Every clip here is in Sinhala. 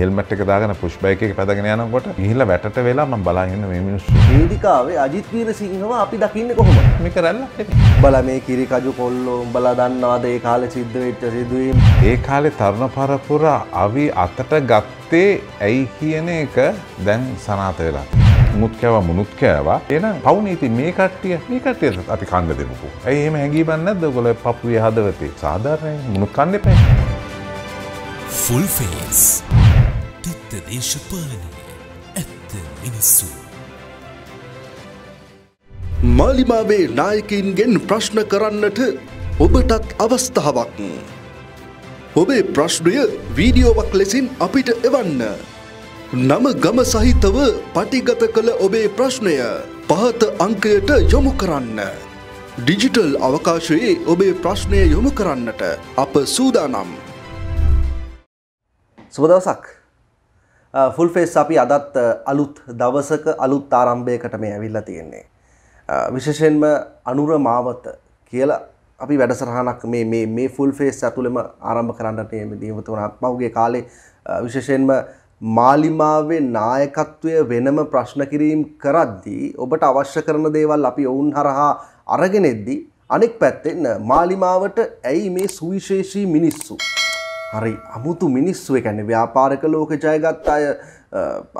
හෙල්මට් එක දාගෙන පුෂ්බයක පැදගෙන යනකොට ඉහිල්ල වැටට වෙලා ම බලාගන්න මිනිස් ්‍රේඩිකාවේ අජිත්වීර සිහිනවා අපි දකින්න කොහොම මේ කරන්න බල මේ කිරිකජු කොල්ලෝ බල දන්නවාද ඒ කාල සිද්ධවෙච්ච සිදුවීම් ඒ කාලෙ තරුණ පරපුර අවි අතට ගත්තේ ඇයි කියන එක දැන් සනාත වෙලා. මුත්කෑව මුණුත් කෑවා එන පවුනීති මේ කට්ටිය මේ කටය අපි කණ්ඩ දෙමකු ඇයි එම හැඟී බන්නද ගොල පපුුවේ හදවතේ සාධාරණය මුණුත් කණ්ඩ පැ. Full face. ඇත්ත දේශපාලනය ඇත්ත මිනිස්සු. මාලිමාවේ නායකින්ගෙන් ප්‍රශ්න කරන්නට ඔබටත් අවස්ථාවක්. ඔබේ ප්‍රශ්නය වීඩියෝවක් ලෙසින් අපිට එවන්න. නම ගම සහිතව පටිගත කළ ඔබේ ප්‍රශ්නය පහත අංකයට යොමු කරන්න. ඩිජිටල් අවකාශයේ ඔබේ ප්‍රශ්නය යොමු කරන්නට අප සූදානම්. සුබදවසක්. ෆුල් uh, ෆෙස් අපි අදත් uh, අලුත් දවසක අලුත් ආරම්භයකට මේ ඇවිල්ලා තියෙන්නේ. Uh, විශේෂයෙන්ම අනුර මාවත කියලා අපි වැඩසරහනක් මේ මේ මේ ෆුල් ෆේස් ඇතුළෙම ආරම්භ කරන්නට දීමතු වන මවගේ කාලේ විශේෂයෙන්ම මාලිමාවේ නායකත්වය වෙනම ප්‍රශ්න කිරීම් කරද්දී ඔබට අවශ්‍ය කරන දේවල් අපි ඔවුන් හරහා අරගෙනෙද්දී අනෙක් පැත්තෙන් මාලිමාවට ඇයි මේ සුවිශේෂී මිනිස්සු හරි අමුතු මිනිස්සුව එකැන ව්‍යාපාරක ලෝක ජයගත් අය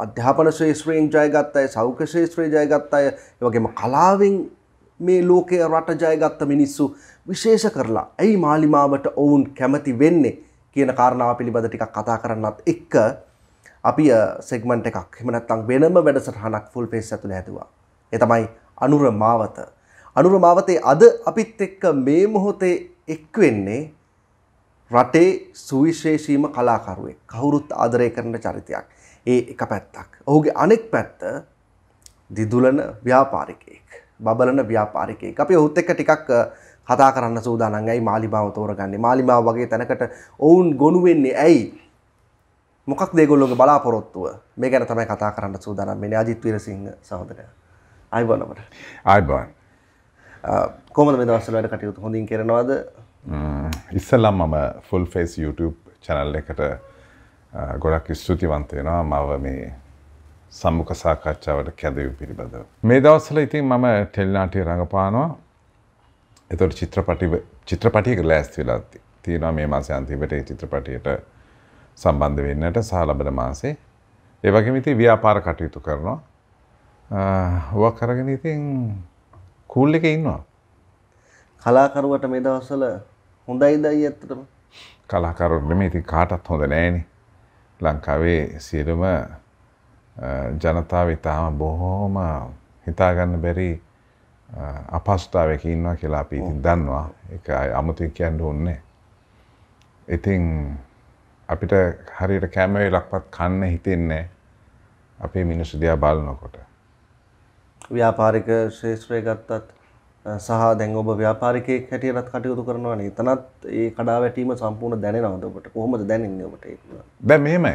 අධ්‍යාපන ශේත්‍රයෙන් ජයගත් අය සෞඛ්‍ය ශේත්‍රය ජයගත් අය වගේම කලාවෙන් මේ ලෝකය රට ජයගත්ත මිනිස්සු විශේෂ කරලා ඇයි මාලිමාවට ඔවුන් කැමති වෙන්නේ කියන කාරණාව පිළිබඳ ටිකක් කතා කරන්නත් එක්ක අපි සෙගමන්ට් එකක් හෙමනත්තං වෙනම වැඩසටහනක් ෆුල් පේස් ඇතුළ ඇතුවා. එතමයි අනුර මාවත. අනුර මාවතේ අද අපිත් එක්ක මේ මොහොතේ එක්වෙන්නේ රටේ සුවිශේෂීම කලාකරුවෙක් කවුරුත් ආදරය කරන චරිතයක්. ඒ එක පැත්තක්. ඔහුගේ අනෙක් පැත්ත දිදුලන ව්‍යාපාරිකයෙක්. බබලන ව්‍යාපාරිකයෙක්. අපි ඔහුත් එක්ක ටිකක් කතා කරන්න සූදානම් ඇයි මාලිමාව තෝරගන්නේ. මාලිමාව වගේ තැනකට ඔවුන් ගොනු වෙන්නේ ඇයි? මොකක් දෙගොල්ලොගේ බලාපොරොත්තුව මේ ගැන තමයි කතා කරන්න සූදානම් වෙන්නේ අජිත් වීරසිංහ සහෝදරයා. අයිබෝනවට. අයිබෝන්. කොහොමද මේ දවස්වල වැඩ කටයුතු හොඳින් කරනවද? Uh, ඉස්සල්ලම් මම ෆුල් ෆේස් YouTube චැනල් එකට uh, ගොඩක් ස්තුතිවන්ත වෙනවා මව මේ සම්මුඛ සාකච්ඡාවට කැඳවීම පිළිබඳව. මේ දවස්වල ඉතින් මම ටෙලිනාට්‍ය රඟපානවා. එතකොට චිත්‍රපටි චිත්‍රපටියක ලෑස්ති වෙලා තියෙනවා මේ මාසේ අන්තිමට ඒ චිත්‍රපටියට සම්බන්ධ වෙන්නට සහ ලබන මාසේ. ඒ වගේම ඉතින් ව්‍යාපාර කටයුතු කරනවා. ඔවා uh, කරගෙන ඉතින් කූල් එකේ ඉන්නවා. කලාකරුවට මේ දවස්වල හොඳයි දයි ඇත්තටම කලාකරුන්ට මේ ඉතින් කාටත් හොඳ නෑනේ ලංකාවේ සියලුම ජනතාව ඉතාම බොහෝම හිතාගන්න බැරි අපහසුතාවයක ඉන්නවා කියලා අපි ඉතින් දන්නවා ඒක අමුතුවෙන් කියන්න ඕනේ ඉතින් අපිට හරියට කැම වෙලක්වත් කන්න හිතෙන්නේ අපේ මිනිස්සු දිහා බලනකොට ව්‍යාපාරික ශේෂ්ත්‍රය ගත්තත් සහ දැන් ඔබ ව්‍යාපාරිකයෙක් හැටියටත් කටයුතු කරනවා නේ. එතනත් ඒ කඩාවැටීම සම්පූර්ණ දැනෙනවද ඔබට? කොහොමද දැනෙන්නේ ඔබට ඒක? දැන් මෙහෙමයි.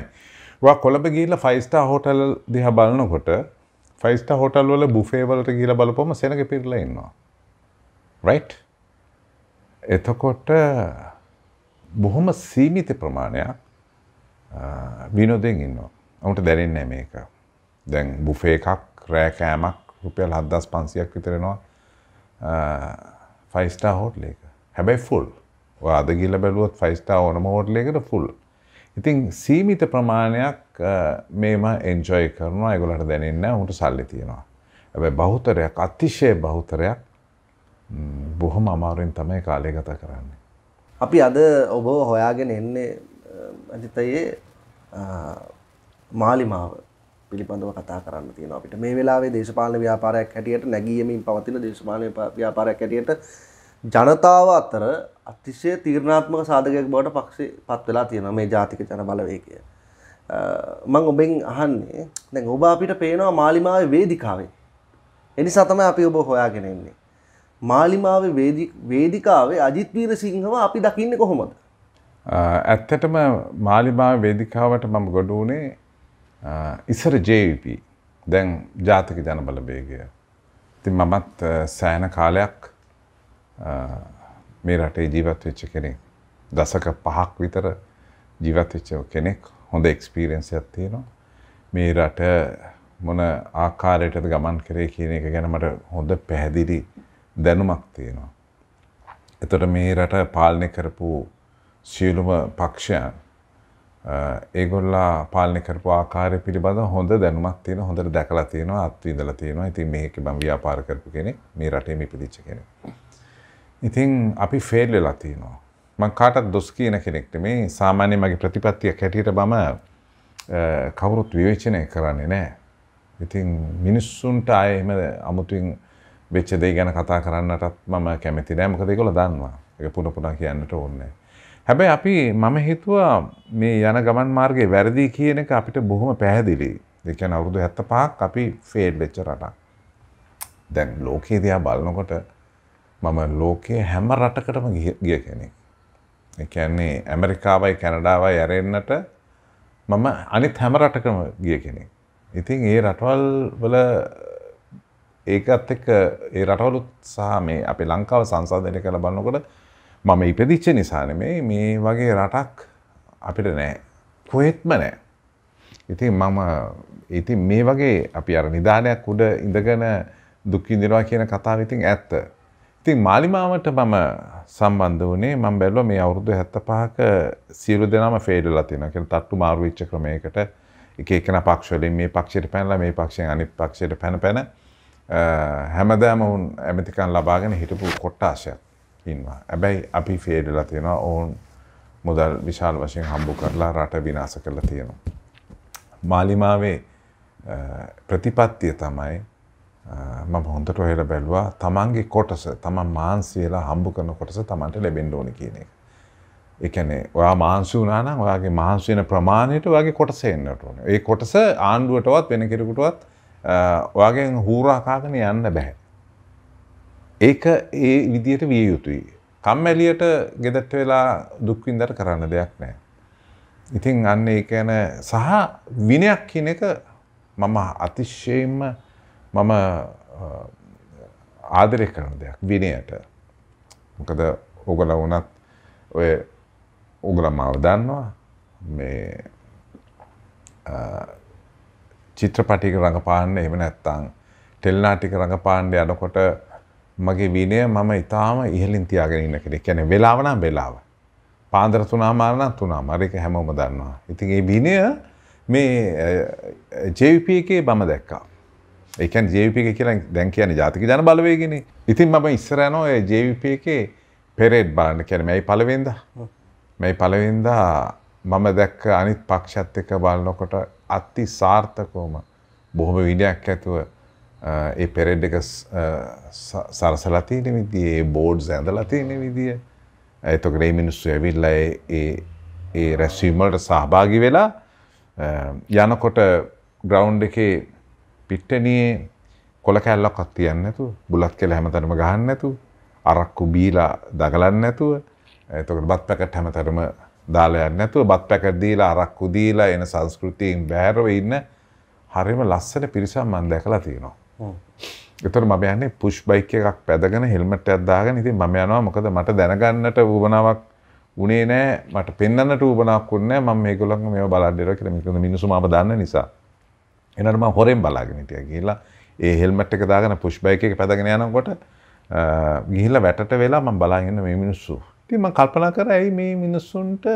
ඔයා කොළඹ ගිහිල්ලා 5 star hotel දිහා බලනකොට 5 star hotel වල buffet වලට ගිහිල්ලා බලපුවම සෙනඟ පිරලා ඉන්නවා. right? එතකොට බොහොම සීමිත ප්‍රමාණයක් විනෝදයෙන් ඉන්නවා. ඔවුන්ට දැනෙන්නේ නැහැ මේක. දැන් බුෆේ එකක් රෑ කෑමක් රුපියල් 7500ක් විතර එනවා. ෆයිස්ටා uh, හෝටලේක හැබැයි ෆුල් අද ගිල බැලුවොත් ෆයිස්ටා ඕනම හෝටලේකට ෆුල් ඉතින් සීමිත ප්‍රමාණයක් uh, මේම එන්ජොයි කරනවා ඇගොලට දැනන්න හුට සල්ලි තියෙනවා ඇබැ බෞතරයක් අතිශය බෞතරයක් බොහොම අමාරුවෙන් තමයි කාලය ගත කරන්නේ. අපි අද ඔබ හොයාගෙන එන්නේ ඇතිතයේ මාලිමාව පිළිබඳව කතා කරන්න තියෙන අපිට මේ වෙලාවේ දේශපාලන ව්‍යාපාරයක් හැටියට නැගීමමින් පවතින දේශපාලන ව්‍යාපාරයක් හැටියට ජනතාව අතර අතිශය තීරණාත්මක සාධකයක් බවට පක්ෂේ පත් වෙලා තියෙනවා මේ ජාතික ජන බලවේගය. මං ඔබෙන් අහන්නේ දැන් ඔබ අපිට පේනවා මාලිමාවේ වේදිකාවේ. එනිසා තමයි අපි ඔබ හොයාගෙන ඉන්නේ. මාලිමාවේ වේදිකාවේ අජිත් වීරසිංහව අපි දකින්නේ කොහොමද? ඇත්තටම මාලිමාවේ වේදිකාවට මම ගොඩ උනේ ඉස්සර ජේවිප දැන් ජාතික ජනබල බේගය. ඉතින් මමත් සෑන කාලයක් මේ රටේ ජීවත් වෙච්ච කෙනෙක්. දසක පහක් විතර ජීවත් වෙච්ච කෙනෙක්. හොඳ එක්ස්පීරියන්ස් එකක් තියෙනවා. මේ රට මොන ආකාරයටද ගමන් කරේ කියන එක ගැන මට හොඳ පැහැදිලි දැනුමක් තියෙනවා. එතකොට මේ රට පාලනය කරපු සියලුම පක්ෂයන් ඒගොල්ලා පාලනය කරපු ආකාරය පිළිබඳ හොඳ දැනුමක් තියෙන හොඳට දැකලා තියෙනවා අත්විඳලා තියෙනවා. ඉතින් මේක මම ව්‍යාපාර කරපු කෙනෙක්, මේ රටේ මේ පිළිච්ච කෙනෙක්. ඉතින් අපි ෆේල් වෙලා තියෙනවා. මම කාටවත් දොස් කියන කෙනෙක් නෙමෙයි. සාමාන්‍ය මගේ ප්‍රතිපත්තියක් හැටියට මම කවුරුත් විවේචනය කරන්නේ නැහැ. ඉතින් මිනිස්සුන්ට ආයේ එහෙම අමුතුවෙන් වෙච්ච දේ ගැන කතා කරන්නටත් මම කැමති නෑ. මොකද ඒගොල්ලෝ දන්නවා. ඒක පුන පුන කියන්නට ඕනේ නෑ. හැබැයි අපි මම හිතුවා මේ යන ගමන් මාර්ගයේ වැරදි කියන එක අපිට බොහොම පැහැදිලි. ඒ කියන්නේ අවුරුදු 75ක් අපි ෆේඩ් වෙච්ච රටක්. දැන් ලෝකේ දිහා බලනකොට මම ලෝකයේ හැම රටකටම ගිය කෙනෙක්. ඒ කියන්නේ ඇමරිකාවයි කැනඩාවයි ඇරෙන්නට මම අනිත් හැම රටකම ගිය කෙනෙක්. ඉතින් ඒ රටවල් වල ඒකත් එක්ක ඒ රටවලුත් සහ මේ අපේ ලංකාව සංසන්දනය කරලා බලනකොට මම ඉපදිච්ච නිසා නෙමෙයි මේ වගේ රටක් අපිට නෑ. කොහෙත්ම නෑ. ඉතින් මම ඉතින් මේ වගේ අපි අර නිදානයක් උඩ ඉඳගෙන දුක් විඳිනවා කියන කතාව ඉතින් ඇත්ත. ඉතින් මාලිමාවට මම සම්බන්ධ වුණේ මම බැලුවා මේ අවුරුදු 75ක සියලු දෙනාම ෆේඩ් වෙලා තියෙනවා. කියන්නේ තට්ටු මාරු වෙච්ච ක්‍රමයකට එක එකන පක්ෂ වලින් මේ පක්ෂයට පැනලා මේ පක්ෂයෙන් අනිත් පක්ෂයට පැන පැන හැමදාම උන් ඇමතිකම් ලබාගෙන හිටපු කොට්ටාශයක්. ඉන්නවා. හැබැයි අපි ෆේඩ් වෙලා තියෙනවා ඕන් මුදල් විශාල වශයෙන් හම්බ කරලා රට විනාශ කරලා තියෙනවා. මාලිමාවේ ප්‍රතිපත්තිය තමයි මම හොඳට හොයලා බැලුවා තමන්ගේ කොටස තමන් මාන්සි වෙලා හම්බ කරන කොටස තමන්ට ලැබෙන්න ඕනේ කියන එක. ඒ කියන්නේ ඔයා මාන්සි වුණා නම් ඔයාගේ මාන්සි වෙන ප්‍රමාණයට ඔයාගේ කොටස එන්නට ඕනේ. ඒ කොටස ආණ්ඩුවටවත් වෙන කෙනෙකුටවත් ඔයාගෙන් හූරා කාගෙන යන්න බෑ. ඒක ඒ විදියට විය යුතුයි. කම්මැලියට ගෙදට වෙලා දුක්වින්දට කරන්න දෙයක් නෑ. ඉතින් අන්න ඒ ගැන සහ විනයක් කියන එක මම අතිශ්‍යයෙන්ම මම ආදරය කරන දෙයක් විනයට. මොකද ඔගල වුණත් ඔය ඔගල මාව දන්නවා මේ චිත්‍රපටික රඟපාන්න එහෙම නැත්තං ටෙල්නාටික රඟපාන්න යනකොට මගේ විනය මම ඉතාම ඉහලින් තියාගෙන ඉන්න කෙනෙක්. කියන්නේ වෙලාව නම් වෙලාව. පාන්දර 3:00 නම් 3:00 ඒක හැමෝම දන්නවා. ඉතින් මේ විනය මේ JVP එකේ මම දැක්කා. ඒ කියන්නේ JVP එක කියලා දැන් කියන්නේ ජාතික ජන බලවේගනේ. ඉතින් මම ඉස්සර යනවා ඒ JVP එකේ පෙරේඩ් බලන්න. කියන්නේ මේයි පළවෙනිදා. මේයි පළවෙනිදා මම දැක්ක අනිත් පක්ෂත් එක්ක බලනකොට අති සාර්ථකවම බොහොම විනයක් ඇතුව ඒ පෙරෙඩ් එක සරසලා තියෙන විදිය ඒ බෝඩ්ස් ඇඳලා තියෙන විදිය එතකොට මේ මිනිස්සු ඇවිල්ලා ඒ ඒ රැස්වීම වලට සහභාගී වෙලා යනකොට ග්‍රවුන්ඩ් එකේ පිට්ටනියේ කොළ කැල්ලක්වත් තියන්නේ නැතුව බුලත් කියලා හැමතැනම ගහන්නේ නැතුව අරක්කු බීලා දගලන්නේ නැතුව එතකොට බත් පැකට් හැමතැනම දාලා යන්නේ නැතුව බත් පැකට් දීලා අරක්කු දීලා එන සංස්කෘතියෙන් බැහැරව ඉන්න හරිම ලස්සන පිරිසක් මම දැකලා තියෙනවා එතකොට මම යන්නේ පුෂ් බයික් එකක් පැදගෙන හෙල්මට් එකක් දාගෙන ඉතින් මම යනවා මොකද මට දැනගන්නට වුණාවක් උනේ නෑ මට පෙන්වන්නට වුණාවක් උන්නේ නෑ මම මේගොල්ලන්ගේ මේව බලන්න ඉරව කියලා මේකද මිනිස්සු මාව දන්න නිසා එනකොට මම හොරෙන් බලාගෙන හිටියා ගිහිල්ලා ඒ හෙල්මට් එක දාගෙන පුෂ් බයික් එක පැදගෙන යනකොට ගිහිල්ලා වැටට වෙලා මම බලාගෙන ඉන්න මේ මිනිස්සු ඉතින් මම කල්පනා කරා ඇයි මේ මිනිස්සුන්ට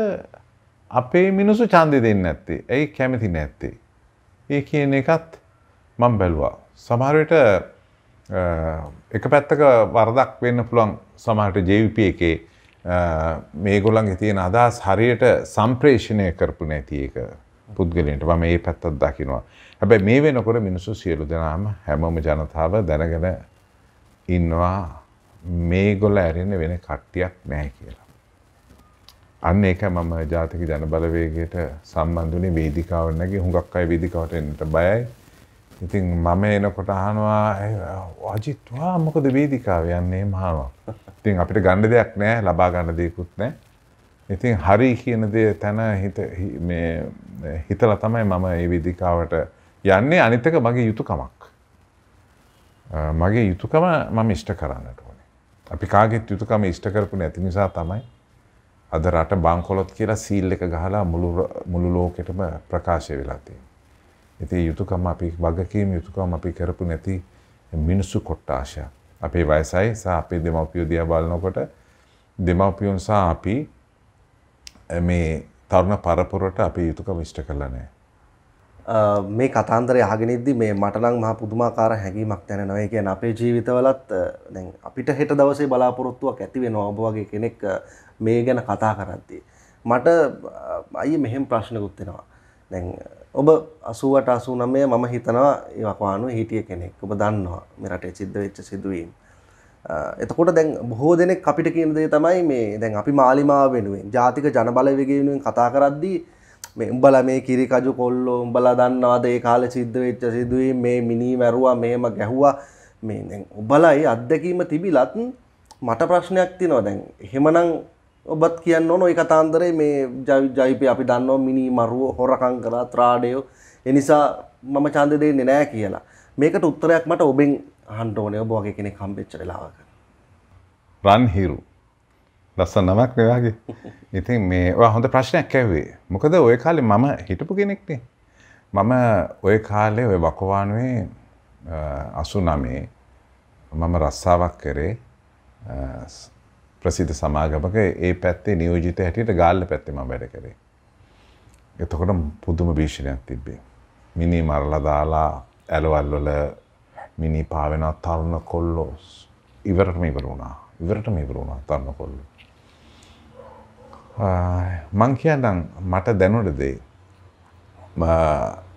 අපේ මිනිස්සු ඡන්දෙ දෙන්නේ නැත්තේ ඇයි කැමති නැත්තේ ඒ කියන එකත් මම බැලුවා සමහරට එක පැත්තක වරදක් වෙන්න පුළුවන් සමහට ජවිප එකේ මේගොලන්ගේ තියෙන අදහස් හරියට සම්ප්‍රේෂණය කරපු නැති එක පුද්ගලන්ට මම ඒ පැත්තත් දකිනවා. හැබැයි මේ වෙනකොට මිනිසු සියලු දෙනාම හැමෝම ජනතාව දැනගෙන ඉන්නවා මේගොල ඇරෙන වෙන කට්ටියක් නෑ කියලා. අන්න ඒක මම ජාතික ජනබලවේගයට සම්බන්ධුනේ වේදිකාවට නැගී හුඟක් අය වේදිකාවට එන්නට බයයි. ඉතින් මම එනකොට අහනවා අජිත්වා මොකද වේදිකාව යන්නේ මහනවා. ඉතින් අපිට ගණ්ඩ දෙයක් නෑ ලබා ගන්න දෙයකුත් නෑ. ඉතින් හරි කියන දේ තැන හිතල තමයි මම ඒ වේදිකාවට යන්නේ අනිතක මගේ යුතුකමක්. මගේ යුතුකම මම ඉෂ්ට කරන්නට ඕනේ. අපි කාගෙත් යුතුකම ඉෂ්ට කරපු නැති නිසා තමයි අද රට බංකොලොත් කියලා සීල් එක ගහලා මුළු ලෝකෙටම ප්‍රකාශය වෙලා තියෙන්නේ. ඉතින් යුතුයකම අපි වගකීම් යුතුයකම අපි කරපු නැති මිනිස්සු කොට්ටාශය. අපේ වයසයි සහ අපේ දෙමව්පියෝ දිහා බලනකොට දෙමව්පියන් සහ අපි මේ තරුණ පරපුරට අපේ යුතුයකම ඉෂ්ට කළා නැහැ. මේ කතාන්දරය අහගෙන ඉද්දි මේ මට නම් මහා පුදුමාකාර හැඟීමක් දැනෙනවා. ඒ කියන්නේ අපේ ජීවිතවලත් දැන් අපිට හෙට දවසේ බලාපොරොත්තුවක් ඇති වෙනවා ඔබ වගේ කෙනෙක් මේ ගැන කතා කරද්දී. මට අයියේ මෙහෙම ප්‍රශ්නකුත් එනවා. දැන් ඔබ 88 89 මම හිතනවා ඉවකවානු හිටිය කෙනෙක් ඔබ දන්නවා මේ රටේ සිද්ධ වෙච්ච සිදුවීම්. එතකොට දැන් බොහෝ දෙනෙක් අපිට කියන දේ තමයි මේ දැන් අපි මාලිමාව වෙනුවෙන් ජාතික ජනබලවේගය වෙනුවෙන් කතා කරද්දී මේ උඹලා මේ කිරි කජු කොල්ලෝ උඹලා දන්නවාද ඒ කාලේ සිද්ධ වෙච්ච සිදුවීම් මේ මිනී මැරුවා මෙහෙම ගැහුවා මේ දැන් ඔබලයි අත්දැකීම තිබිලත් මට ප්‍රශ්නයක් තියෙනවා දැන් එහෙමනම් ඔබත් කියන්න ඕන ඔය කතාන්දරේ මේ ජයිපය අපි දන්නවා මිනි මරුව හොරකම් කරා ත්‍රාඩයෝ ඒ නිසා මම ඡන්දෙ දෙන්නේ නැහැ කියලා. මේකට උත්තරයක් මට ඔබෙන් අහන්න ඕනේ ඔබ වගේ කෙනෙක් හම්බෙච්ච වෙලාවක. රන් හිරු. ලස්සන නමක් මේ වගේ. ඉතින් මේ ඔය හොඳ ප්‍රශ්නයක් ඇහුවේ. මොකද ওই කාලේ මම හිටපු කෙනෙක්නේ. මම ওই කාලේ ওই වකවානුවේ 89 මම රස්සාවක් කරේ ප්‍රසිද්ධ සමාගමක ඒ පැත්තේ නියෝජිත හැටියට ගාල්ල පැත්තේ මම වැඩ කරේ. එතකොට පුදුම භීෂණයක් තිබ්බේ. මිනි මරලා දාලා ඇලවල් වල මිනි පාවෙන තරුණ කොල්ලෝ ඉවරටම ඉවර වුණා. ඉවරටම ඉවර වුණා තරුණ කොල්ලෝ. මං කියන්නම් මට දැනුණ දේ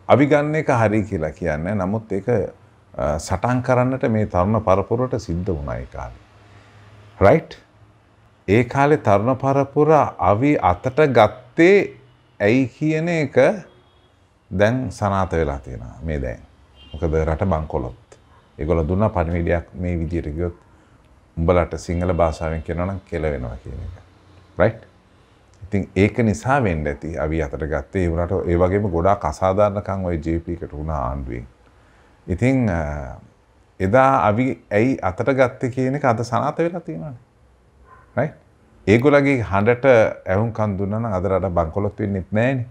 අවිගන්න එක හරි කියලා කියන්නේ නමුත් ඒක සටන් කරන්නට මේ තරුණ පරපුරට සිද්ධ වුණා ඒ කාලේ. රයිට්? ඒ කාලේ තරුණ පරපුර අවි අතට ගත්තේ ඇයි කියන එක දැන් සනාත වෙලා තියෙනවා මේ දැන්. මොකද රට බංකොලොත්. ඒගොල්ලෝ දුන්න පණිවිඩයක් මේ විදියට ගියොත් උඹලට සිංහල භාෂාවෙන් කියනවා නම් කෙල වෙනවා කියන එක. රයිට්? ඉතින් ඒක නිසා වෙන්න ඇති අවි අතට ගත්තේ ඒ වුණාට ඒ වගේම ගොඩාක් අසාධාරණකම් ওই JP එකට වුණා ආණ්ඩුවෙන්. ඉතින් එදා අවි ඇයි අතට ගත්තේ කියන එක අද සනාත වෙලා තියෙනවානේ. ඒගොලගේ හඬට ඇහුම් කන්දුන්නන අද රට බංකොලොත් වෙන්නෙත් නෑන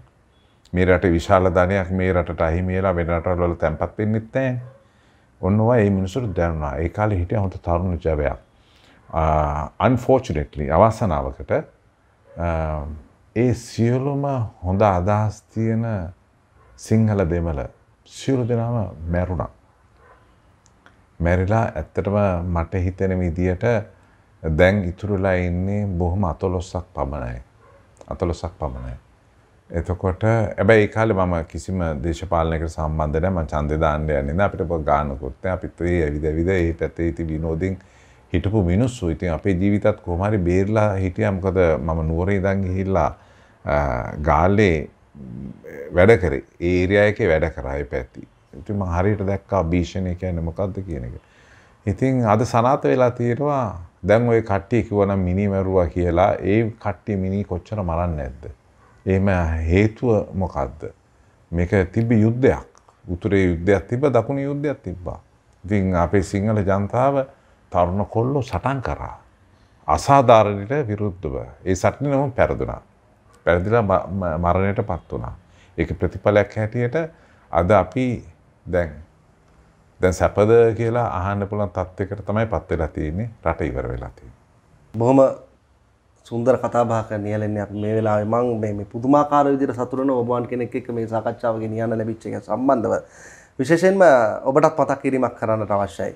මේ රට විශාල ධනයක් මේ රට අහිමියලා වෙන රටවල තැන්පත් වෙන්නෙත් නෑ ඔන්නවා ඒ මිනිසුට දැනුණා ඒ කාලේ හිටිය හොඳ තරුණ ජවයක් අන්ෆෝචුනේට්ලි අවසනාවකට ඒ සියලුම හොඳ අදහස් තියෙන සිංහල දෙමළ සියලු දෙනාම මැරුණා මැරිලා ඇත්තටම මට හිතෙන විදියට දැන් ඉතුරුලා ඉන්නේ බොහොම අතලොස්සක් පමණයි. අතලොස්සක් පමණයි. එතකොට හැබැයි ඒ කාලේ මම කිසිම දේශපාලනයකට සම්බන්ධ නැහැ. මම ඡන්දේ දාන්න යන්නේ නැහැ. අපිට පොත ගානකුත් නැහැ. අපිත් ඒ ඇවිද ඇවිද ඒ පැත්තේ ඉති විනෝදින් හිටපු මිනිස්සු. ඉතින් අපේ ජීවිතත් කොහොම හරි බේරලා හිටියා. මොකද මම නුවරේ ඉඳන් ගිහිල්ලා ගාල්ලේ වැඩ කරේ. ඒ ඒරියා එකේ වැඩ කරා ඒ පැත්තේ. ඉතින් මම හරියට දැක්කා භීෂණය කියන්නේ මොකද්ද කියන එක. ඉතින් අද සනාත වෙලා තියෙනවා දැන් ඔය කට්ටිය කිව්වනම් මිනි මැරුවා කියලා ඒ කට්ටිය මිනි කොච්චර මරන්නේ නැද්ද? එහෙම හේතුව මොකද්ද? මේක තිබ්බ යුද්ධයක්. උතුරේ යුද්ධයක් තිබ්බ දකුණේ යුද්ධයක් තිබ්බා. ඉතින් අපේ සිංහල ජනතාව තරුණ කොල්ලෝ සටන් කරා. අසාධාරණයට විරුද්ධව. ඒ සටනම පැරදුනා. පැරදිලා මරණයටපත් වුණා. ඒක ප්‍රතිඵලයක් හැටියට අද අපි දැන් දැන් සැපද කියලා අහන්න පුළුවන් තත්යකට තමයි පත් වෙලා තියෙන්නේ රට ඉවර වෙලා තියෙන්නේ. බොහොම සුන්දර කතා බහක නියැලෙන්නේ අපි මේ වෙලාවේ මම මේ මේ පුදුමාකාර විදිහට සතුටුන ඔබ වන් කෙනෙක් එක්ක මේ සාකච්ඡාව ගෙනියන්න ලැබිච්ච එක සම්බන්ධව විශේෂයෙන්ම ඔබටත් මතක් කිරීමක් කරන්නට අවශ්‍යයි.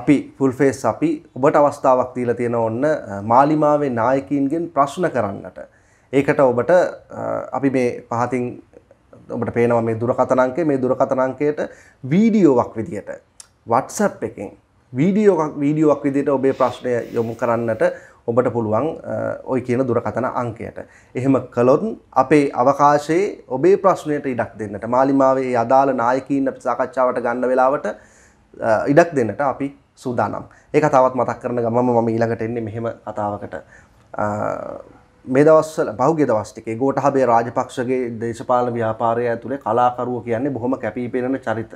අපි ෆුල් ෆේස් අපි ඔබට අවස්ථාවක් දීලා තියෙන ඔන්න මාලිමාවේ නායකයින්ගෙන් ප්‍රශ්න කරන්නට. ඒකට ඔබට අපි මේ පහතින් ඔබට පේනවා මේ දුරකථන අංකය මේ දුරකථන අංකයට වීඩියෝවක් විදියට WhatsApp එකෙන් වීඩියෝක් වීඩියෝක් විදියට ඔබේ ප්‍රශ්නය යොමු කරන්නට ඔබට පුළුවන් ඔයි කියන දුරකථන අංකයට. එහෙම කළොත් අපේ අවකාශයේ ඔබේ ප්‍රශ්නයට ඉඩක් දෙන්නට මාලිමාවේ අදාළ නායකීන් අපි සාකච්ඡාවට ගන්න වෙලාවට ඉඩක් දෙන්නට අපි සූදානම්. ඒක තවත් මතක් කරන ගමම මම ඊළඟට එන්නේ මෙහෙම කතාවකට. මේ දවස්සල පහුගේ දවස්ටිකේ ගෝටහබේ රාජපක්ෂගේ දේශපාල ව්‍යාපාරය ඇතුළේ කලාකරුව කියන්නේ බොහොම කැපිපෙනෙන චරිත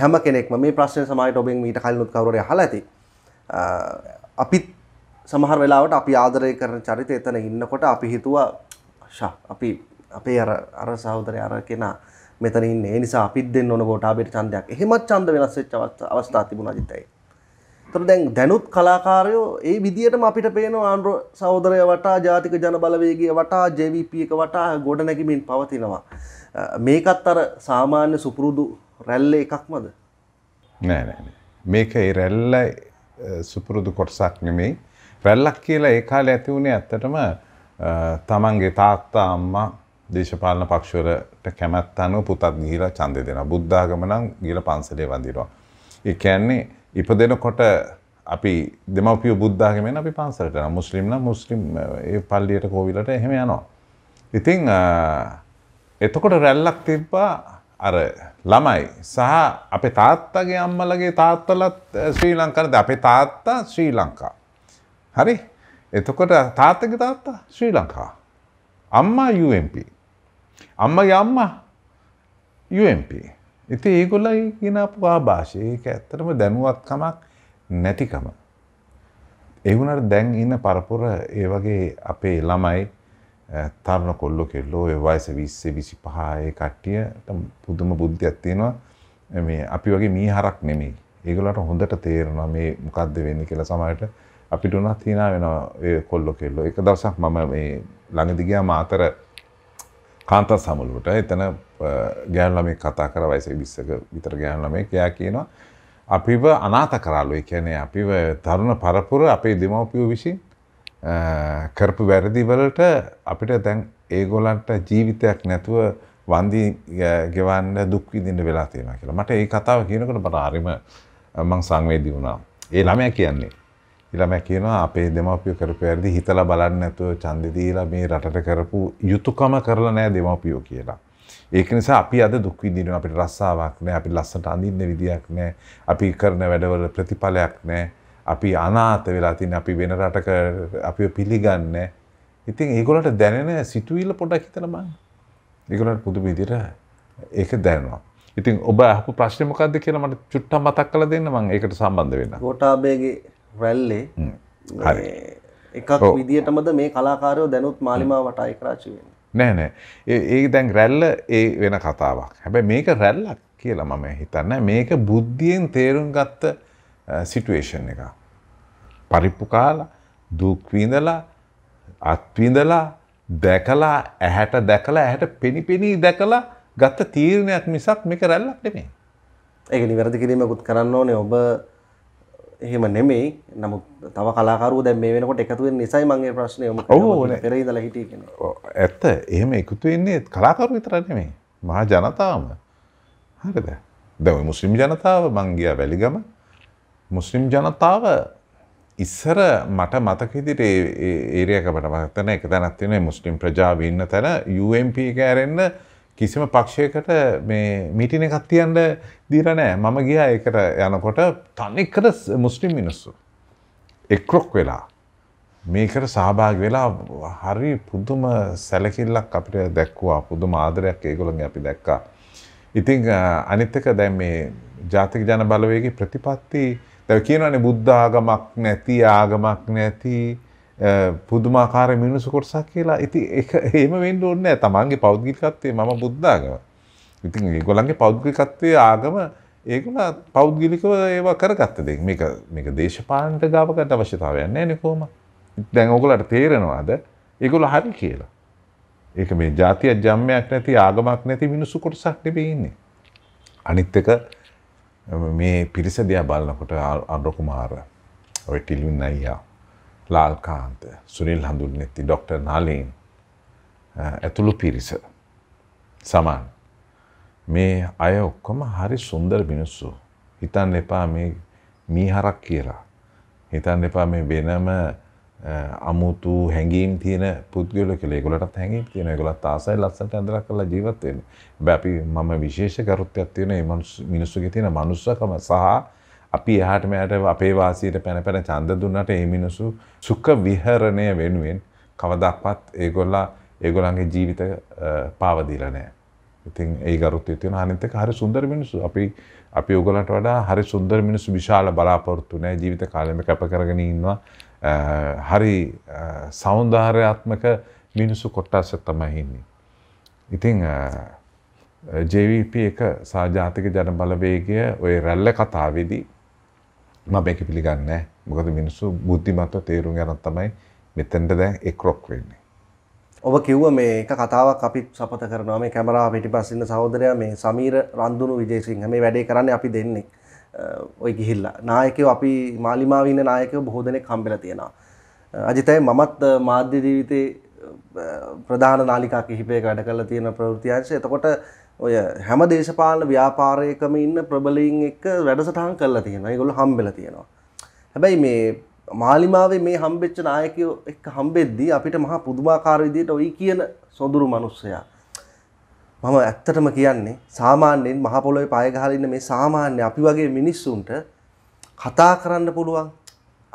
හැම කෙනෙක්ම මේ ප්‍රශ්නය සමයිට ඔබෙන් මීට කල්ලුත් කවරය හලඇති අපිත් සමහර වෙලාවට අපි ආදරය කරන චරිත එතන ඉන්නකොට අපි හිතුවා ශ අපි අපේ අර අර සහෝදරය අර කෙනා මෙතනින් ඒ නිසා අපිත් දෙන්න ඕන ගෝටාබේට ඡන්දයක්. එහෙමත් ඡන්ද වෙනස් වෙච්ච අවස්ථා තිබුණා ජීවිතේ. තර දැන් දැනුත් කලාකාරයෝ ඒ විදිහටම අපිට පේන ආන්ඩ්‍රෝ සෞදරය වටා ජාතික ජනබලවේගේ වටා ජවපක වටා ගොඩනැකිමින් පවතිනවා. මේකත් අර සාමාන්‍ය සුපුරුදු රැල්ල එකක්මද නෑනෑ මේක ඒ රැල්ල සුපුරුදු කොටසක් නෙමෙයි රැල්ලක් කියලා ඒ කාලේ ඇති වුණේ ඇත්තටම තමන්ගේ තාත්තා අම්මා දේශපාලන පක්ෂවලට කැමැත් අනුව පුතත් ගිහිලා ඡන්දය දෙනවා. බුද්ධ ආගම නම් ගිහිලා පන්සලේ වඳිනවා. ඒ කියන්නේ ඉපදෙනකොට අපි දෙමවපිය බුද්ධාගමෙන් අපි පන්සලට යනවා. මුස්ලිම්ලා මුස්ලිම් ඒ පල්ලියට කෝවිලට එහෙම යනවා. ඉතින් එතකොට රැල්ලක් තිබ්බා අර ළමයි සහ අපේ තාත්තගේ අම්මලගේ තාත්තලත් ශ්‍රී ලංකාවේ අපේ තාත්තා ශ්‍රී ලංකා. හරි? එතකොට තාත්තගේ තාත්තා ශ්‍රී ලංකා. අම්මා UMP. අම්මගේ අම්මා UMP. ඉති ඒගොල්ලයි කියනපු ආභාෂය ඒක ඇත්තටම දැනුවත්කමක් නැතිකම. එවුනට දැන් ඉන්න පරපුර ඒ වගේ අපේ ළමයි තරණ කොල්ලො කෙල්ලෝ වයස විස්සේ විසි පහය කට්ටිය පුදුම බුද්ධයක් තියෙනවා මේ අපි වගේ මී හරක් නෙමේ ඒගොලට හොඳට තේරෙනවා මේ මොකක්ද වෙන්න කියලා සමයට අපිට උනත් හිනා වෙනවා කොල්ලො කෙල්ලෝ එක දවසක් මම මේ ළඟදිගයා මාතර කාන්තත් සමුළුවට එතන ගෑන් ළමෙක් කතා කර වයිස විස්සක විතර ගෑන් ළමෙක් යා කියනවා අපිව අනාත කරාලු ඒ කියන්නේ අපිව තරුණ පරපුර අපේ දෙමව්පියෝ විසින් කරපු වැරදි වලට අපිට දැන් ඒගොල්ලන්ට ජීවිතයක් නැතුව වන්දි ගෙවන්න දුක් විඳින්න වෙලා තියෙනවා කියලා. මට ඒ කතාව කියනකොට මට හරිම මං සංවේදී වුණා. ඒ ළමයා කියන්නේ ඊළඟට කියනවා අපේ දෙමව්පියෝ කරපු වැරදි හිතලා බලන්නේ නැතුව ඡන්දේ දීලා මේ රටට කරපු යුතුයකම කරලා නැහැ දෙමව්පියෝ කියලා. ඒක නිසා අපි අද දුක් විඳිනවා අපිට රස්සාවක් නැහැ අපි ලස්සට අඳින්න විදියක් නැහැ අපි කරන වැඩවල ප්‍රතිඵලයක් නැහැ අපි අනාථ වෙලා තින්නේ අපි වෙන රටක අපිව පිළිගන්නේ ඉතින් ඒගොල්ලන්ට දැනෙන සිතුවිල්ල පොඩ්ඩක් හිතලා බලන්න ඒගොල්ලන්ට පුදුම විදිහට ඒක දැනෙනවා ඉතින් ඔබ අහපු ප්‍රශ්නේ මොකද්ද කියලා මට චුට්ටක් මතක් කරලා දෙන්න මම ඒකට සම්බන්ධ වෙන්න ගෝඨාභයගේ රැල්ලේ හරි එකක් විදිහටමද මේ කලාකාරයෝ දැනුත් මාලිමාව වටා එක්රාචි වෙන්නේ නෑ නෑ ඒ දැන් රැල්ල ඒ වෙන කතාවක් හැබැයි මේක රැල්ලක් කියලා මම හිතන්න මේක බුද්ධියෙන් තේරුම් ගත්ත සිටුවේෂන් එක පරිප්පු කාලා දුක්විඳලා අත්විඳලා දැකලා ඇහැට දැකලා ඇහැට පෙනිපෙනී දැකලා ගත්ත තීරණයක් මිසක් මේක රැල්ලක් නෙමේ ඒක නිවැරදි කිරීමකුත් කරන්න ඕනේ ඔබ එහෙම නෙමෙයි නමුත් තව කලාකරුව දැන් මේ වෙනකොට එකතු වෙන නිසායි මම මේ ප්‍රශ්නේ යොමු කරේ පෙර ඉඳලා හිටියේ කියන්නේ. ඇත්ත එහෙම එකතු වෙන්නේ කලාකරුව විතර නෙමෙයි මහා ජනතාවම. හරිද? දැන් ওই මුස්ලිම් ජනතාව මං ගියා වැලිගම මුස්ලිම් ජනතාව ඉස්සර මට මතක විදිහට ඒ ඒරියා එකකට මම හිතන්නේ එක තැනක් තියෙනවා මුස්ලිම් ප්‍රජාව ඉන්න තැන UMP එක ඇරෙන්න කිසිම පක්ෂයකට මේ මිටින එකක් තියන්ට දීරනෑ මම ගියා ඒකට යනකොට තනික්කට මුස්ලිම් මිනිස්සු. එක්රොක් වෙලා මේකට සහභාග වෙලා හරි පුදුම සැලකිල්ලක් අපිට දැක්වා පුදුම ආදරයක් ඒගොළඟ අපි දැක්කා. ඉතිං අනිත්තක දැන් මේ ජාතික ජන බලවේගේ ප්‍රතිපත්ති දැව කියනවනේ බුද්ධාගමක් නැති ආගමක් නැති පුදුමාකාර මිනිසු කොටසක් කියලා ඉති එහෙම වෙන්න ඕන්නේ තමන්ගේ පෞද්ගලිකත්වයේ මම බුද්ධාගම. ඉතින් ඒගොල්ලන්ගේ පෞද්ගලිකත්වයේ ආගම ඒගොල්ල පෞද්ගලිකව ඒවා කරගත්ත දෙයක්. මේක මේක දේශපාලනට ගාව ගන්න අවශ්‍යතාවයක් නැහැ නේ කොහොම. දැන් ඕගොල්ලන්ට තේරෙනවද? ඒගොල්ල හරි කියලා. ඒක මේ ජාතිය ජම්මයක් නැති ආගමක් නැති මිනිසු කොටසක් නෙවෙයි ඉන්නේ. අනිත් එක මේ පිරිස දිහා බලනකොට අර කුමාර ඔය ටිලින් අයියා ලාල්කාන්ත සුනිල් හඳුන්නැති ඩොක්ට. නාලීන් ඇතුළු පිරිස සමාන් මේ අය ඔක්කොම හරි සුන්දර මිනිස්සු හිතන් එපා මේ මීහරක් කියලා හිතන් එපා මේ වෙනම eh, අමුතු හැඟීම් තියෙන පුද්ගල කළ ගොලටත් හැඟීම් තියෙන ගොලත් ආසයි ලස්සට ඇඳර කලා ජීවත්වෙන බැපි මම විශේෂ කරුත්තයක් තියෙන මනුස් මිනිස්සුගේ තියෙන මනුස්සකම සහ අපි එහාට මෙයාට අපේ වාසියට පැන පැන ඡන්ද දුන්නට මේ මිනිස්සු සුඛ විහරණය වෙනුවෙන් කවදාවත් ඒගොල්ලා ඒගොල්ලන්ගේ ජීවිත පාව දීලා නැහැ. ඉතින් ඒ ගරුත්වය තියෙන අනිත් එක හරි සුන්දර මිනිස්සු. අපි අපි ඕගොල්ලන්ට වඩා හරි සුන්දර මිනිස්සු විශාල බලාපොරොත්තු නැහැ. ජීවිත කාලෙම කැප කරගෙන ඉන්නවා. හරි సౌందర్యාත්මක මිනිස්සු කොටස තමයි ඉන්නේ. ඉතින් JVP එක සාජාතික ජනබලවේගය ওই රැල්ල කතාවේදී මම මේක පිළිගන්නේ නැහැ. මොකද මිනිස්සු බුද්ධිමත්ව තේරුම් ගන්න තමයි මෙතෙන්ට දැන් එක් රොක් වෙන්නේ. ඔබ කිව්ව මේ එක කතාවක් අපි සපත කරනවා මේ කැමරාව පිටිපස්ස ඉන්න සහෝදරයා මේ සමීර රන්දුණු විජේසිංහ මේ වැඩේ කරන්නේ අපි දෙන්නේ. ඔය ගිහිල්ලා. නායකයෝ අපි මාලිමාවේ ඉන්න නායකයෝ බොහෝ දෙනෙක් හම්බෙලා තියෙනවා. අජිතයි මමත් මාධ්‍ය ජීවිතේ ප්‍රධාන නාලිකා කිහිපයක වැඩ කරලා තියෙන ප්‍රවෘත්ති අංශ. එතකොට ඔය හැම දේශපාලන ව්‍යාපාරයකම ඉන්න ප්‍රබලින් එක්ක වැඩසටහන් කරලා තියෙනවා. ඒගොල්ලෝ හම්බෙලා තියෙනවා. හැබැයි මේ මාලිමාවේ මේ හම්බෙච්ච නායකයෝ එක්ක හම්බෙද්දී අපිට මහා පුදුමාකාර විදිහට ওই කියන සොඳුරු මිනිස්සයා මම ඇත්තටම කියන්නේ සාමාන්‍යයෙන් මහ පොළොවේ පය ගහලා ඉන්න මේ සාමාන්‍ය අපි වගේ මිනිස්සුන්ට කතා කරන්න පුළුවන්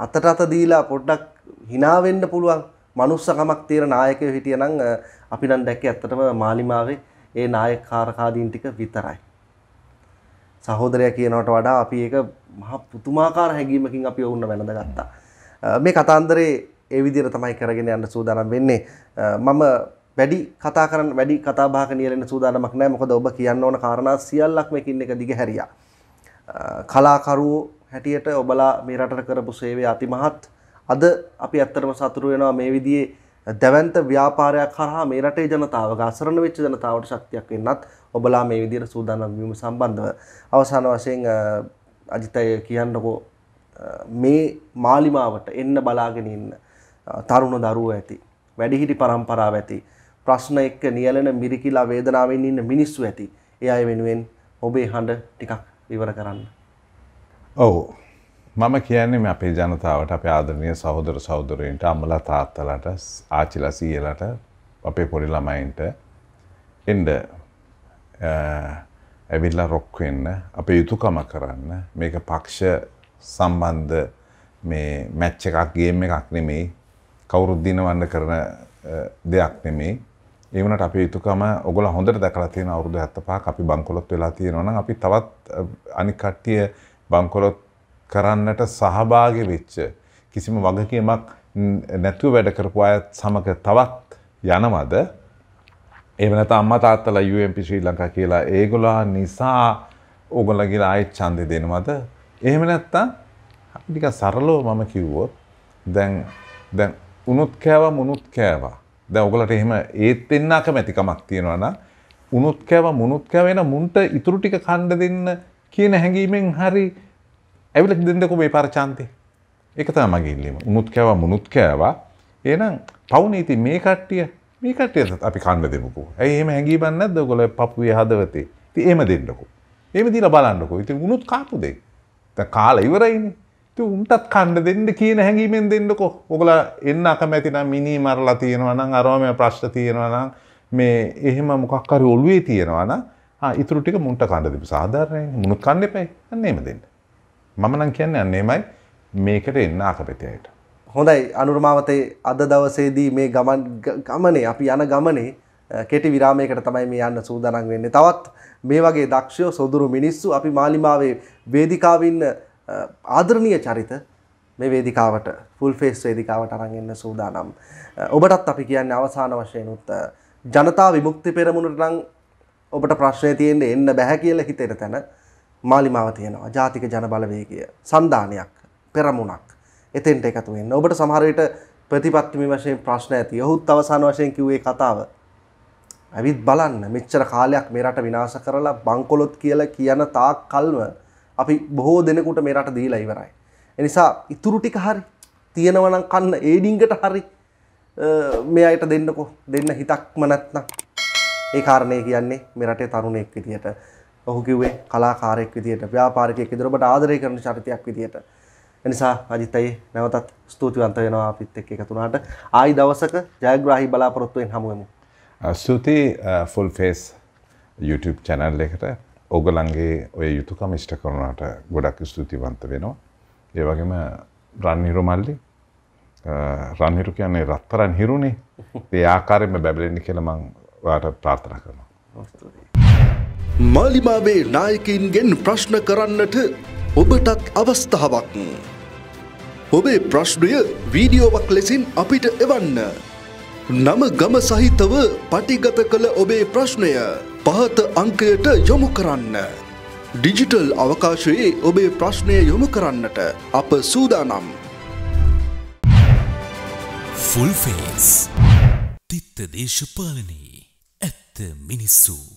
අතට අත දීලා පොඩ්ඩක් hina වෙන්න පුළුවන් මනුස්සකමක් තියෙන නායකයෝ හිටියනම් අපි නම් දැක්කේ ඇත්තටම මාලිමාවේ ඒ නායකකාරකාදීන් ටික විතරයි. සහෝදරය කියනවට වඩා අපි ඒක මහා පුතුමාකාර හැඟීමකින් අපි ඔවුන්න වැළඳගත්තා. මේ කතාන්දරේ ඒ විදිහට තමයි කරගෙන යන්න සූදානම් වෙන්නේ. මම වැඩි කතා කරන්න වැඩි කතා බහක නියැලෙන්න සූදානමක් නැහැ. මොකද ඔබ කියන්න ඕන කාරණා සියල්ලක්ම එකින් එක දිගහැරියා. කලාකරුවෝ හැටියට ඔබලා මේ රටට කරපු සේවය අතිමහත්. අද අපි ඇත්තටම සතුටු වෙනවා මේ විදිහේ දැවන්ත ව්‍යාපාරයක් හරහා මේ රටේ ජනතාව ගාසරණ වෙච්ච ජනතාවට ශක්තියක් වෙන්නත් ඔබලා මේ විදිහට සූදානම් වීම සම්බන්ධව අවසාන වශයෙන් අජිතය කියන්නකෝ මේ මාලිමාවට එන්න බලාගෙන ඉන්න තරුණ දරුවෝ ඇති වැඩිහිටි පරම්පරාව ඇති ප්‍රශ්න එක්ක නියැලෙන මිරිකිලා වේදනාවෙන් ඉන්න මිනිස්සු ඇති ඒ අය වෙනුවෙන් ඔබේ හඬ ටිකක් විවර කරන්න. ඔව් මම කියන්නේ මේ අපේ ජනතාවට අපේ ආදරණීය සහෝදර සහෝදරයන්ට අම්මලා තාත්තලාට ආච්චිලා සීයලාට අපේ පොඩි ළමයින්ට එන්න ඇවිල්ලා රොක් වෙන්න අපේ යුතුයකම කරන්න මේක පක්ෂ සම්බන්ධ මේ මැච් එකක් ගේම් එකක් නෙමෙයි කවුරුත් දිනවන්න කරන දෙයක් නෙමෙයි ඒ වුණාට අපේ යුතුයකම ඔයගොල්ලෝ හොඳට දැකලා තියෙන අවුරුදු 75ක් අපි බංකොලොත් වෙලා තියෙනවා නම් අපි තවත් අනික් කට්ටිය බංකොලොත් කරන්නට සහභාගි වෙච්ච කිසිම වගකීමක් නැතුව වැඩ කරපු අයත් සමග තවත් යනවද එහෙම නැත්නම් අම්මා තාත්තලා UMP ශ්‍රී ලංකා කියලා ඒගොල්ලෝ නිසා ඕගොල්ලෝ ආයෙත් ඡන්දෙ දෙනවද එහෙම නැත්නම් ටික සරලව මම කිව්වොත් දැන් දැන් උනුත් කෑවා මුනුත් කෑවා දැන් ඔයගලට එහෙම ඒත් දෙන්න අකමැතිකමක් තියෙනවා නම් උනුත් කෑව මුනුත් කෑව එන මුන්ට ඉතුරු ටික කන්න දෙන්න කියන හැඟීමෙන් හරි ඇවිල දෙන්නකො මේ පරචාන්තය එක තම මගේ ඉල්ලීම උනුත් කෑවා මුනුත් කෑවා ඒනම් පවුනීති මේ කට්ටිය මේ කට්ටිය අපි කණ්ඩ දෙමුකු ඇයි එහෙම හැඟීමන්න නැද්ද ඔයගොල්ලෝ පපුවේ හදවතේ ඉතින් එහෙම දෙන්නකෝ එහෙම දීලා බලන්නකෝ ඉතින් උනුත් කාපු දෙයි දැන් කාලා ඉවරයිනේ උන්ටත් කණ්ඩ දෙන්න කියන හැඟීමෙන් දෙන්නකෝ ඔගල එන්න අකමැතින මිනි මරලා තියෙනවනම් අරෝමය ප්‍රශ්ට තියෙනවනම් මේ එහෙම මොකක්කරි ඔළුවේ තියෙනවන ඉතුරටික මුන්ට කණ්ඩ දෙපි සාධාරණය මුණුත් කණ්ඩ පැයි අන්නේම දෙන්න මම නම් කියන්නේ අන්නේමයි මේකට එන්න ආකපති අයට. හොඳයි අනුරමාවතේ අද දවසේදී මේ ගමන් ගමනේ අපි යන ගමනේ කෙටි විරාමයකට තමයි මේ යන්න සූදානම් වෙන්නේ. තවත් මේ වගේ දක්ෂයෝ සොදුරු මිනිස්සු අපි මාලිමාවේ වේදිකාවින් ආදරණීය චරිත මේ වේදිකාවට ෆුල් ෆේස් වේදිකාවට අරන් එන්න සූදානම්. ඔබටත් අපි කියන්නේ අවසාන වශයෙන් උත් ජනතා විමුක්ති පෙරමුණට නම් ඔබට ප්‍රශ්නේ තියෙන්නේ එන්න බෑ කියලා හිතෙන තැන මාලිමාව තියෙනවා ජාතික ජන බලවේගය සන්ධානයක් පෙරමුණක් එතෙන්ට එකතු වෙන්න ඔබට සමහරවිට ප්‍රතිපත්තිමි වශයෙන් ප්‍රශ්න ඇති ඔහුත් අවසාන වශයෙන් කිව්වේ කතාව ඇවිත් බලන්න මෙච්චර කාලයක් මේ රට විනාශ කරලා බංකොලොත් කියලා කියන තාක් කල්ම අපි බොහෝ දෙනෙකුට මේ රට දීලා ඉවරයි එනිසා ඉතුරු ටික හරි තියෙනවනම් කන්න ඒඩිංගට හරි මේ අයට දෙන්නකෝ දෙන්න හිතක්ම නැත්නම් ඒ කාරණය කියන්නේ මෙරටේ තරුණෙක් විදිහට ඔහු කිව්වේ කලාකාරයෙක් විදිහට ව්‍යාපාරිකයෙක් විදිහට ඔබට ආදරය කරන චරිතයක් විදිහට. එනිසා අජිත් අයියේ නැවතත් ස්තුතිවන්ත වෙනවා අපිත් එක්ක එකතු වුණාට. ආයි දවසක ජයග්‍රාහී බලාපොරොත්තු වෙන හමු වෙමු. ස්තුති ෆුල් ෆේස් YouTube channel එකට ඔගලන්ගේ ඔය යුතුයකම ඉෂ්ට කරනාට ගොඩක් ස්තුතිවන්ත වෙනවා. ඒ වගේම රන්හිරු මල්ලි රන්හිරු කියන්නේ රත්තරන් හිරුනේ. ඒ ආකාරයෙන්ම බැබලෙන්න කියලා මම ඔයාට ප්‍රාර්ථනා කරනවා. ස්තුතියි. මාලිමාවේ නායකින්ගෙන් ප්‍රශ්න කරන්නට ඔබටත් අවස්ථාවක්. ඔබේ ප්‍රශ්නය වීඩියෝවක් ලෙසින් අපිට එවන්න. නම ගම සහිතව පටිගත කළ ඔබේ ප්‍රශ්නය පහත අංකයට යොමු කරන්න. ඩිජිටල් අවකාශයේ ඔබේ ප්‍රශ්නය යොමු කරන්නට අප සූදානම්. ෆුල්ෆේස් තිත්ත දේශපාලනී ඇත්ත මිනිස්සූ.